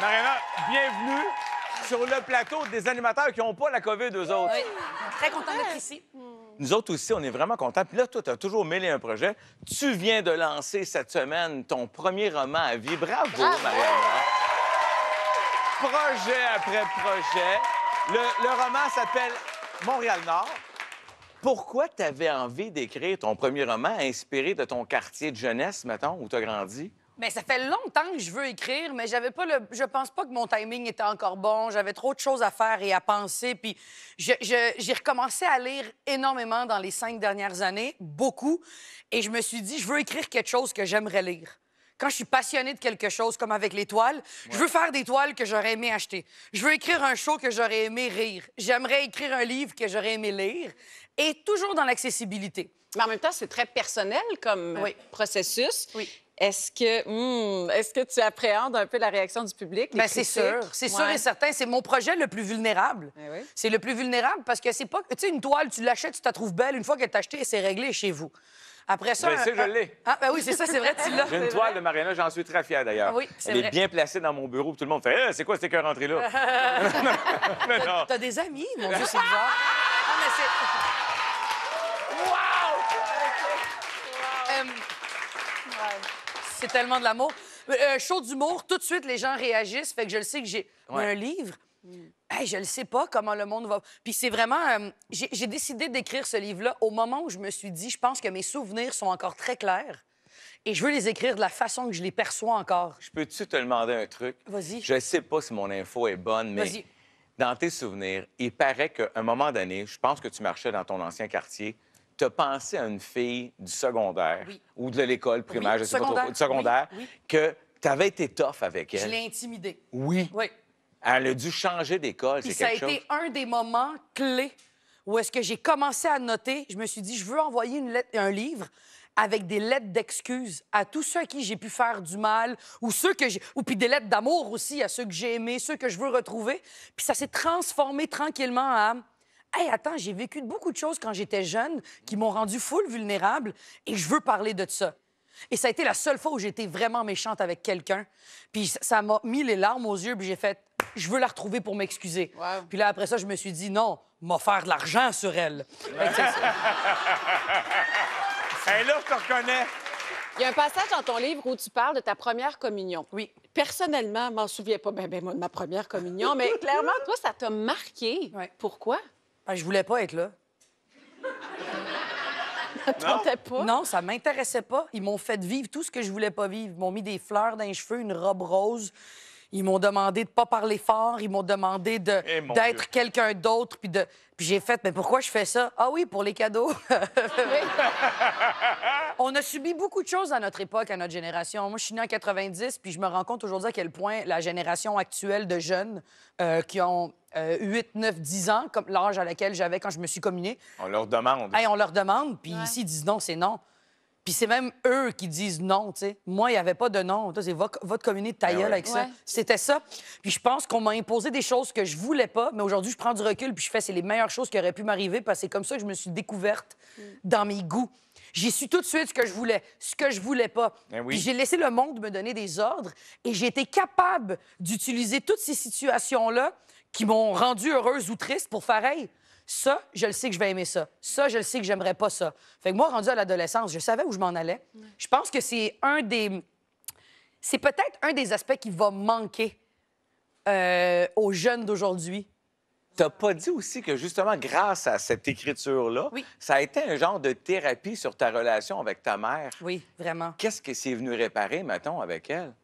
Mariana, bienvenue sur le plateau des animateurs qui n'ont pas la COVID, eux autres. Oui. Très content d'être ici. Nous autres aussi, on est vraiment contents. Puis là, toi, tu as toujours mêlé un projet. Tu viens de lancer cette semaine ton premier roman à vie. Bravo, Mariana. Projet après projet. Le, le roman s'appelle Montréal-Nord. Pourquoi tu avais envie d'écrire ton premier roman inspiré de ton quartier de jeunesse, mettons, où tu as grandi? Mais ça fait longtemps que je veux écrire, mais j'avais pas le. Je pense pas que mon timing était encore bon. J'avais trop de choses à faire et à penser. Puis j'ai recommencé à lire énormément dans les cinq dernières années, beaucoup. Et je me suis dit, je veux écrire quelque chose que j'aimerais lire quand je suis passionnée de quelque chose, comme avec les toiles, je veux faire des toiles que j'aurais aimé acheter. Je veux écrire un show que j'aurais aimé rire. J'aimerais écrire un livre que j'aurais aimé lire. Et toujours dans l'accessibilité. Mais en même temps, c'est très personnel comme processus. Oui. Est-ce que, hmm, est-ce que tu appréhendes un peu la réaction du public? Ben, c'est sûr, c'est sûr et certain. C'est mon projet le plus vulnérable. Ben c'est le plus vulnérable parce que c'est pas. Tu sais, une toile, tu l'achètes, tu la trouves belle. Une fois qu'elle est achetée, c'est réglé chez vous. Après ça. Ben, je euh, l'ai. Ah, ben oui, c'est ça, c'est vrai, tu l'as. J'ai une toile de Mariana, j'en suis très fière d'ailleurs. Elle est bien placée dans mon bureau, tout le monde fait eh, C'est quoi cette cœur rentrée là? non, non. T'as des amis, mon Dieu, c'est bizarre. Ah, c'est tellement de l'amour. Chaud euh, euh, d'humour, tout de suite, les gens réagissent. Fait que je le sais que j'ai un livre. Mm. et je ne sais pas comment le monde va. Puis c'est vraiment. Euh, j'ai décidé d'écrire ce livre-là au moment où je me suis dit, je pense que mes souvenirs sont encore très clairs et je veux les écrire de la façon que je les perçois encore. Je peux-tu te demander un truc? Vas-y. Je sais pas si mon info est bonne, mais dans tes souvenirs, il paraît qu'à un moment donné, je pense que tu marchais dans ton ancien quartier, tu as pensé à une fille du secondaire ou de l'école primaire, je sais pas trop, du secondaire, que tu avais été tough avec elle. Je l'ai intimidée. Oui. Oui. Elle a dû changer d'école, c'est quelque chose. Ça a été un des moments clés où est-ce que j'ai commencé à noter. Je me suis dit, je veux envoyer une lettre, un livre avec des lettres d'excuses à tous ceux à qui j'ai pu faire du mal ou ceux que j'ai ou puis des lettres d'amour aussi à ceux que j'ai aimés, ceux que je veux retrouver. Puis ça s'est transformé tranquillement à Hey, attends, j'ai vécu beaucoup de choses quand j'étais jeune qui m'ont rendu full vulnérable et je veux parler de ça. Et ça a été la seule fois où j'étais vraiment méchante avec quelqu'un. Puis ça m'a mis les larmes aux yeux, puis j'ai fait je veux la retrouver pour m'excuser. Puis là, après ça, je me suis dit non, m'offrir de l'argent sur elle. Et là, je te reconnais. Il y a un passage dans ton livre où tu parles de ta première communion. Oui. Personnellement, je m'en souviens pas bien ben, ben de ma première communion, mais clairement, toi, ça t'a marqué. Pourquoi? Ah, je voulais pas être là. pas? Non, ça m'intéressait pas. Ils m'ont fait vivre tout ce que je voulais pas vivre. Ils m'ont mis des fleurs dans les cheveux, une robe rose. Ils m'ont demandé de pas parler fort. Ils m'ont demandé de, eh, d'être quelqu'un d'autre. Puis, de... puis j'ai fait, mais pourquoi je fais ça? Ah oui, pour les cadeaux. On a subi beaucoup de choses à notre époque, à notre génération. Moi, je suis née en 90, puis je me rends compte aujourd'hui à quel point la génération actuelle de jeunes euh, qui ont 8, 9, 10 ans, comme l'âge à laquelle j'avais quand je me suis communée. On leur demande. Hey, on leur demande, puis ici, ils disent non, c'est non c'est même eux qui disent non, tu sais. Moi, il n'y avait pas de non. c'est votre communauté ben avec ça. C'était ça. Puis je pense qu'on m'a imposé des choses que je voulais pas, mais aujourd'hui, je prends du recul puis je fais c'est les meilleures choses qui auraient pu m'arriver parce que c'est comme ça que je me suis découverte mm. dans mes goûts. J'ai su tout de suite ce que je voulais, ce que je voulais pas. Ben puis j'ai laissé le monde me donner des ordres et j'ai été capable d'utiliser toutes ces situations-là qui m'ont rendue heureuse ou triste pour faire ça, je le sais que je vais aimer ça. Ça, je le sais que j'aimerais pas ça. Fait que moi, rendu à l'adolescence, je savais où je m'en allais. Je pense que c'est un des. C'est peut-être un des aspects qui va manquer euh, aux jeunes d'aujourd'hui. T'as pas dit aussi que justement, grâce à cette écriture-là, ça a été un genre de thérapie sur ta relation avec ta mère. Oui, vraiment. Qu'est-ce que c'est venu réparer, mettons, avec elle?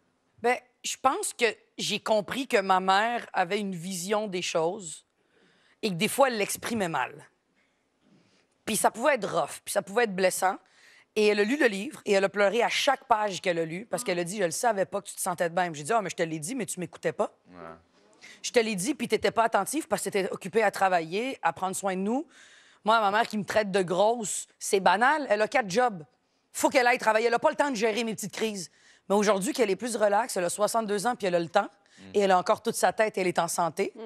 Bien, je pense que j'ai compris que ma mère avait une vision des choses et que des fois, elle l'exprimait mal. Puis ça pouvait être rough, puis ça pouvait être blessant. Et elle a lu le livre et elle a pleuré à chaque page qu'elle a lu parce qu'elle a dit Je le savais pas que tu te sentais de même. J'ai dit ah, mais je te l'ai dit, mais tu m'écoutais pas. Je te l'ai dit, puis t'étais pas attentif parce que étais occupé à travailler, à prendre soin de nous. Moi, ma mère qui me traite de grosse, c'est banal. Elle a quatre jobs. Faut qu'elle aille travailler. Elle a pas le temps de gérer mes petites crises. Mais aujourd'hui, qu'elle est plus relaxe, elle a 62 ans, puis elle a le temps. Mm. Et elle a encore toute sa tête, elle est en santé. Mm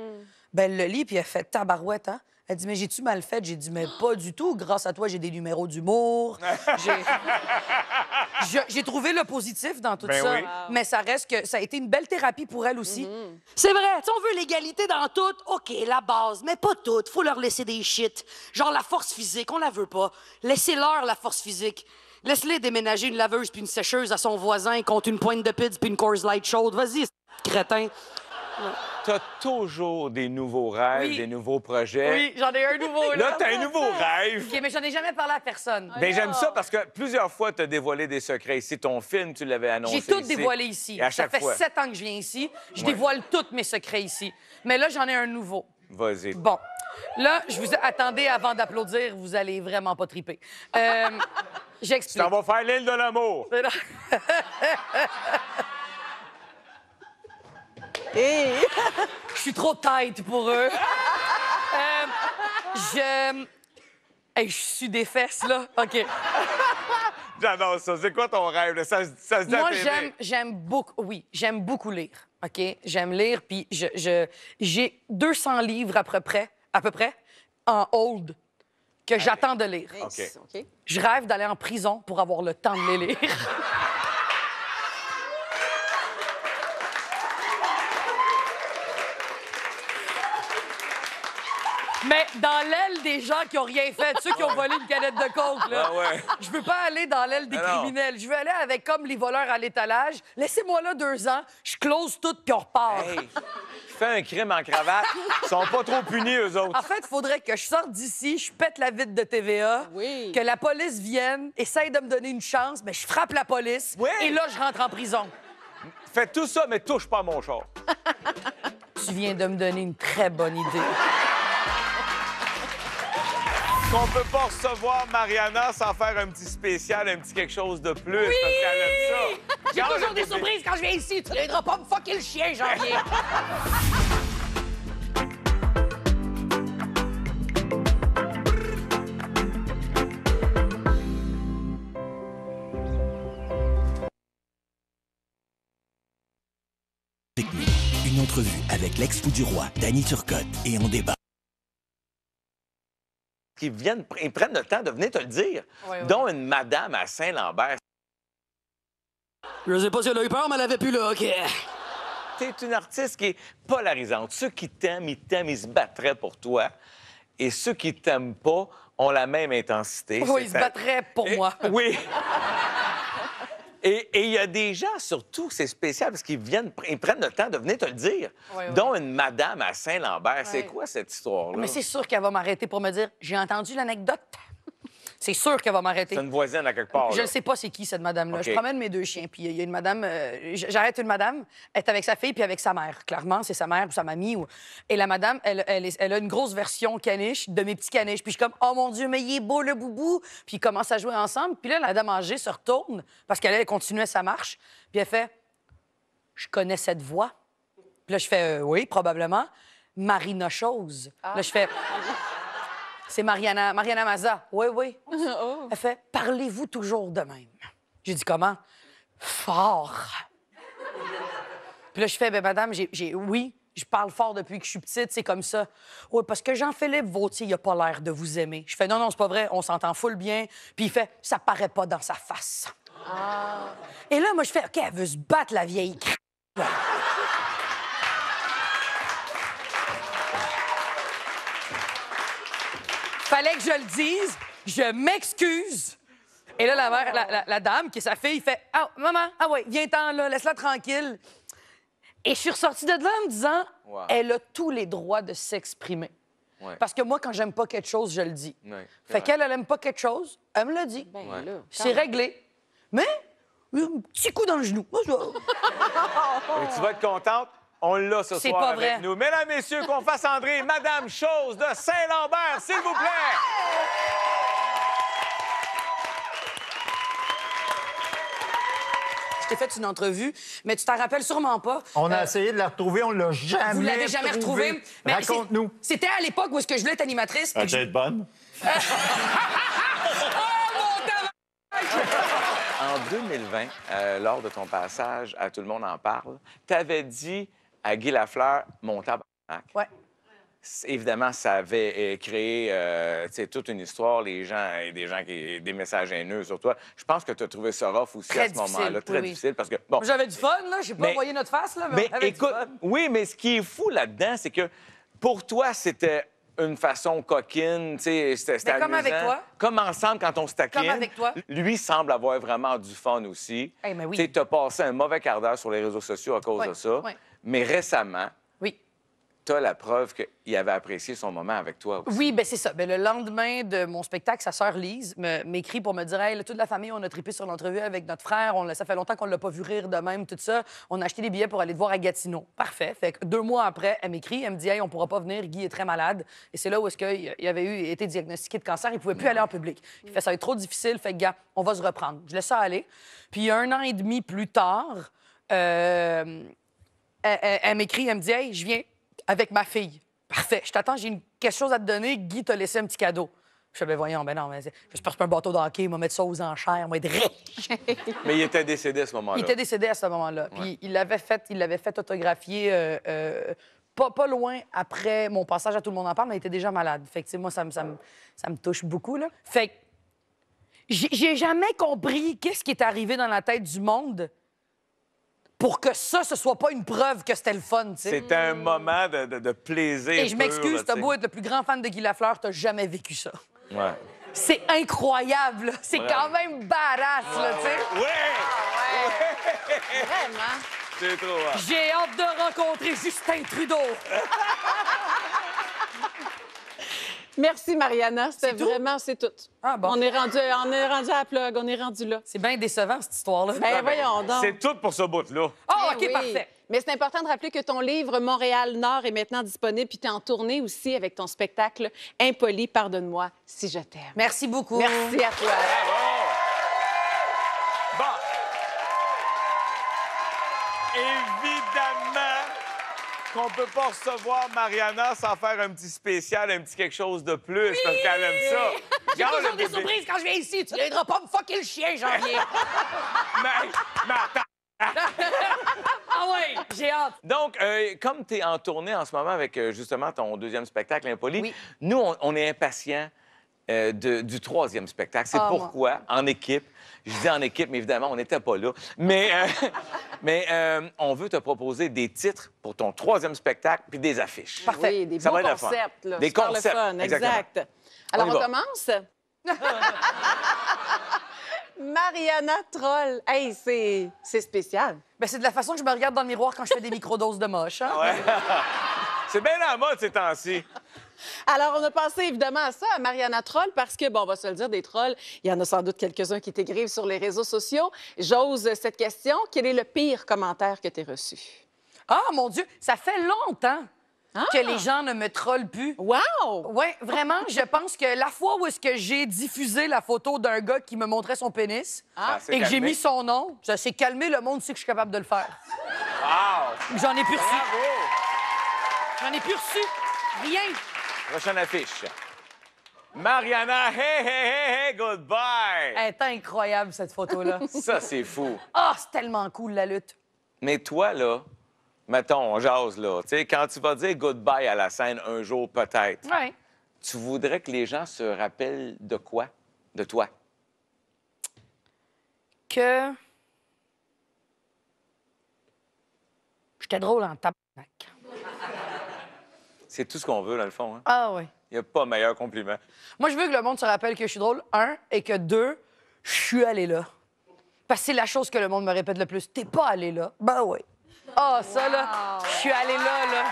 ben, elle le lit, puis elle fait tabarouette, hein? Elle dit, mais j'ai-tu mal fait? J'ai dit, mais pas du tout. Grâce à toi, j'ai des numéros d'humour. j'ai trouvé le positif dans tout ben ça. Mais ça reste que ça a été une belle thérapie pour elle aussi. Mm-hmm. C'est vrai, si on veut l'égalité dans tout, OK, la base, mais pas tout. Faut leur laisser des shit. Genre la force physique, on la veut pas. Laissez-leur la force physique. Laisse-les déménager une laveuse puis une sécheuse à son voisin contre une pointe de pids puis une course light chaude. Vas-y, crétin. T'as toujours des nouveaux rêves, des nouveaux projets. Oui, j'en ai un nouveau, là. Là, t'as un nouveau rêve. OK, mais j'en ai jamais parlé à personne. Mais ah. ben, j'aime ça parce que plusieurs fois, t'as dévoilé des secrets ici. Ton film, tu l'avais annoncé. J'ai tout dévoilé ici. chaque fois. Ça fait sept ans que je viens ici. Je dévoile tous mes secrets ici. Mais là, j'en ai un nouveau. Vas-y. Bon. Là, je vous... attendais avant d'applaudir, vous allez vraiment pas triper. Euh, J'explique. t'en va faire l'île de l'amour. Hey. Je suis trop tight pour eux. Euh, je. je suis des fesses, là. OK. J'adore ça. C'est quoi ton rêve? Ça, Moi, j'aime, beaucoup. Oui, j'aime beaucoup lire. OK? J'aime lire, puis je, j'ai 200 livres à peu près, à peu près en hold que j'attends de lire. OK. Je rêve d'aller en prison pour avoir le temps de les lire. Mais dans l'aile des gens qui ont rien fait, ceux qui ont volé une canette de coke, là, ah je veux pas aller dans l'aile des criminels. Je veux aller avec comme les voleurs à l'étalage. Laissez-moi là deux ans, je close tout puis on repart. fais un crime en cravate, ils sont pas trop punis, eux autres. En fait, il faudrait que je sorte d'ici, je pète la vitre de TVA, que la police vienne, essaye de me donner une chance, mais je frappe la police et là, je rentre en prison. Fais tout ça, mais touche pas mon char. tu viens de me donner une très bonne idée qu'on peut pas recevoir Mariana sans faire un petit spécial, un petit quelque chose de plus, oui! J'ai toujours des surprises quand je viens ici. Tu ne n'aideras pas me fucker le chien, janvier. Une entrevue avec l'ex-fou du roi, Danny Turcotte, et on débat viennent, ils prennent le temps de venir te le dire, dont une madame à Saint-Lambert. Je sais pas si elle a eu peur, mais elle avait plus là. tu T'es une artiste qui est polarisante. Ceux qui t'aiment, ils t'aiment, ils se battraient pour toi. Et ceux qui t'aiment pas ont la même intensité. Oui, ils se battraient pour moi. Oui. Et il y a des gens, surtout, c'est spécial, parce qu'ils viennent, prennent le temps de venir te le dire, dont une madame à Saint-Lambert. C'est quoi cette histoire-là? Mais c'est sûr qu'elle va m'arrêter pour me dire, j'ai entendu l'anecdote c'est sûr qu'elle va m'arrêter. C'est une voisine à quelque part. Je ne sais pas c'est qui, cette madame-là. Je promène mes deux chiens, puis il y a une madame... Euh, j'arrête une madame, elle est avec sa fille puis avec sa mère. Clairement, c'est sa mère ou sa mamie. Ou... Et la madame, elle, a une grosse version caniche de mes petits caniches. Puis je suis comme, oh mon Dieu, mais il est beau, le boubou! Puis ils commencent à jouer ensemble. Puis là, la dame âgée se retourne parce qu'elle continuait sa marche. Puis elle fait, je connais cette voix. Puis là, je fais, euh, oui, probablement. Marina Chose. Là, je fais... C'est Mariana, Mariana Maza. Oui, oui. Oh. Elle fait Parlez-vous toujours de même. J'ai dit Comment Fort. Puis là, je fais Ben, madame, j'ai. Oui, je parle fort depuis que je suis petite, c'est comme ça. Oui, parce que Jean-Philippe Vautier, il a pas l'air de vous aimer. Je fais Non, non, c'est pas vrai, on s'entend full bien. Puis il fait Ça paraît pas dans sa face. Ah. Et là, moi, je fais OK, elle veut se battre, la vieille fallait que je le dise. Je m'excuse. Et là, la, la, dame, qui est sa fille, fait Ah, maman, ah ouais, viens-t'en, là, laisse-la tranquille. Et je suis ressortie de là en me disant Elle a tous les droits de s'exprimer. Parce que moi, quand j'aime pas quelque chose, je le dis. fait qu'elle, elle aime pas quelque chose, elle me le dit. Ben c'est réglé. Mais, un petit coup dans le genou. tu vas être contente. On l'a ce soir pas avec nous. Mesdames, messieurs, qu'on fasse André Madame Chose de Saint-Lambert, s'il vous plaît. Je t'ai fait une entrevue, mais tu t'en rappelles sûrement pas. On a euh, essayé de la retrouver, on l'a jamais Vous l'avez jamais retrouvée. Raconte-nous. C'était à l'époque où est-ce que je voulais être animatrice. puis je- être bonne. Oh, en 2020, euh, lors de ton passage à Tout le monde en parle, t'avais dit à Guy Lafleur, mon tabac. Ouais. Évidemment, ça avait euh, créé euh, toute une histoire, les gens, et euh, des gens qui. des messages haineux sur toi. Je pense que tu as trouvé ça rough aussi à ce moment-là. Très difficile parce que. Bon, J'avais du fun, là. J'ai pas envoyé notre face, là, mais, mais écoute, du fun. Oui, mais ce qui est fou là-dedans, c'est que pour toi, c'était une façon coquine, tu sais, c'était comme avec toi. Comme ensemble, quand on se taquine. Comme avec toi. Lui semble avoir vraiment du fun aussi. Eh Tu as passé un mauvais quart d'heure sur les réseaux sociaux à cause de ça. Oui. Mais récemment, oui. tu as la preuve qu'il avait apprécié son moment avec toi aussi. Oui, bien, c'est ça. Bien, le lendemain de mon spectacle, sa sœur Lise m'écrit pour me dire hey, toute la famille, on a tripé sur l'entrevue avec notre frère. On, ça fait longtemps qu'on ne l'a pas vu rire de même, tout ça. On a acheté des billets pour aller te voir à Gatineau. Parfait. Fait que deux mois après, elle m'écrit elle me dit hey, on pourra pas venir, Guy est très malade. Et c'est là où est-ce qu'il avait eu, été diagnostiqué de cancer. Il pouvait plus aller en public. Il fait ça va être trop difficile. Fait que, gars, on va se reprendre. Je laisse ça aller. Puis un an et demi plus tard, euh, elle, m'écrit, elle me dit Hey, je viens avec ma fille. Parfait, je t'attends, j'ai une... quelque chose à te donner. Guy t'a laissé un petit cadeau. Je Ben voyons, ben non, mais je pas un bateau d'hockey, il m'a mettre ça aux enchères, il être riche. mais il était décédé à ce moment-là. Il était décédé à ce moment-là. Puis il l'avait fait, il l'avait fait autographier euh, euh, pas, loin après mon passage à Tout le monde en parle, mais il était déjà malade. Fait moi, ça me, touche beaucoup, là. Fait j'ai jamais compris qu'est-ce qui est arrivé dans la tête du monde pour que ça, ce soit pas une preuve que c'était le fun. tu sais. C'était un moment de, plaisir. Et je m'excuse, t'as beau être le plus grand fan de Guy Lafleur, t'as jamais vécu ça. Ouais. C'est incroyable, c'est quand même barasse. là, tu sais. Ah ouais. ouais. Vraiment. C'est trop. J'ai hâte de rencontrer Justin Trudeau. Merci, Mariana. c'est vraiment, c'est tout. Ah, on, est rendu, on est rendu à la plug, on est rendu là. C'est bien décevant, cette histoire-là. Ben, ah, ben, voyons C'est tout pour ce bout-là. oh, OK, parfait. Mais c'est important de rappeler que ton livre Montréal Nord est maintenant disponible, puis tu es en tournée aussi avec ton spectacle Impoli, pardonne-moi si je t'aime. Merci beaucoup. Merci à toi. qu'on peut pas recevoir Mariana sans faire un petit spécial, un petit quelque chose de plus, parce qu'elle aime ça. J'ai toujours des surprises quand je viens ici. Tu viendras pas me fucker le chien, janvier. mais, mais attends. ah oui, j'ai hâte. Donc, euh, comme tu es en tournée en ce moment avec euh, justement ton deuxième spectacle, Impoli, nous, on est impatients euh, du troisième spectacle. C'est ah, pourquoi, en équipe, je dis en équipe, mais évidemment, on n'était pas là. Mais, euh, mais euh, on veut te proposer des titres pour ton troisième spectacle puis des affiches. Parfait. des Ça beaux concepts. Là, des concepts. exact. Alors, on, commence? Mariana Troll. Hey, c'est, c'est spécial. Ben, c'est de la façon que je me regarde dans le miroir quand je fais des microdoses de moche. Hein. c'est bien la mode ces temps-ci. Alors, on a pensé évidemment à ça, à Mariana Troll, parce que, bon, on va se le dire, des trolls, il y en a sans doute quelques-uns qui t'écrivent sur les réseaux sociaux. J'ose cette question. Quel est le pire commentaire que tu as reçu? Ah, mon Dieu, ça fait longtemps. Ah! que les gens ne me trollent plus. Wow! Oui, vraiment, je pense que la fois où est-ce que j'ai diffusé la photo d'un gars qui me montrait son pénis ah! et que j'ai mis son nom, ça s'est calmé, le monde sait que je suis capable de le faire. Wow! J'en ai plus reçu. J'en ai plus reçu. Rien. Prochaine affiche. Mariana, hey, hey, hey, hey, goodbye! Elle est incroyable, cette photo-là. Ça, c'est fou. Ah, c'est tellement cool, la lutte. Mais toi, là, mettons, on là, tu sais, quand tu vas dire goodbye à la scène un jour, peut-être, tu voudrais que les gens se rappellent de quoi? De toi? Que... J'étais drôle en tabarnak. C'est tout ce qu'on veut, dans le fond. Hein. Ah oui. Il n'y a pas meilleur compliment. Moi, je veux que le monde se rappelle que je suis drôle, un, et que deux, je suis allé là. Parce que c'est la chose que le monde me répète le plus. T'es pas allé là. Ben oui. Ah, ça, là, je suis allé là, là.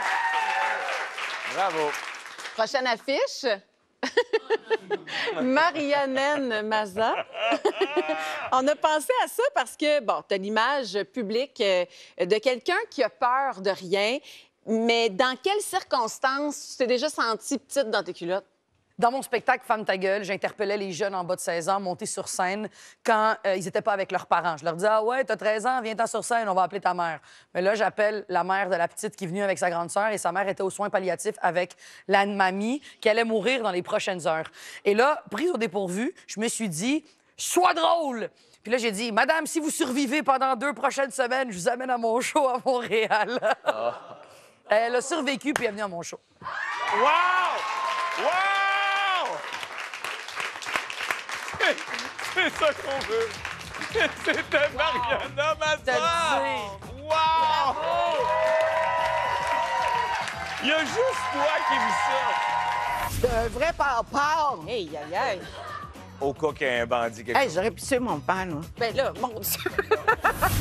Bravo. Prochaine affiche. Marianne Maza. On a pensé à ça parce que, bon, t'as l'image publique euh, de quelqu'un qui a peur de rien mais dans quelles circonstances tu t'es déjà senti petite dans tes culottes? Dans mon spectacle Femme ta gueule, j'interpellais les jeunes en bas de 16 ans montés sur scène quand euh, ils n'étaient pas avec leurs parents. Je leur disais Ah ouais, t'as 13 ans, viens-t'en sur scène, on va appeler ta mère. Mais là, j'appelle la mère de la petite qui est venue avec sa grande sœur et sa mère était aux soins palliatifs avec la mamie qui allait mourir dans les prochaines heures. Et là, prise au dépourvu, je me suis dit Sois drôle! Puis là, j'ai dit Madame, si vous survivez pendant deux prochaines semaines, je vous amène à mon show à Montréal. Ah. Elle a survécu puis est venue à mon show. Wow! Wow! C'est ça qu'on veut. C'était Mariana Mazza! Wow! Il y a juste toi qui me ça. C'est un vrai par-par. Hey, aïe, aïe. Au cas qu'il y ait un bandit quelque hey, J'aurais pissé mon pan, Ben là, mon Dieu.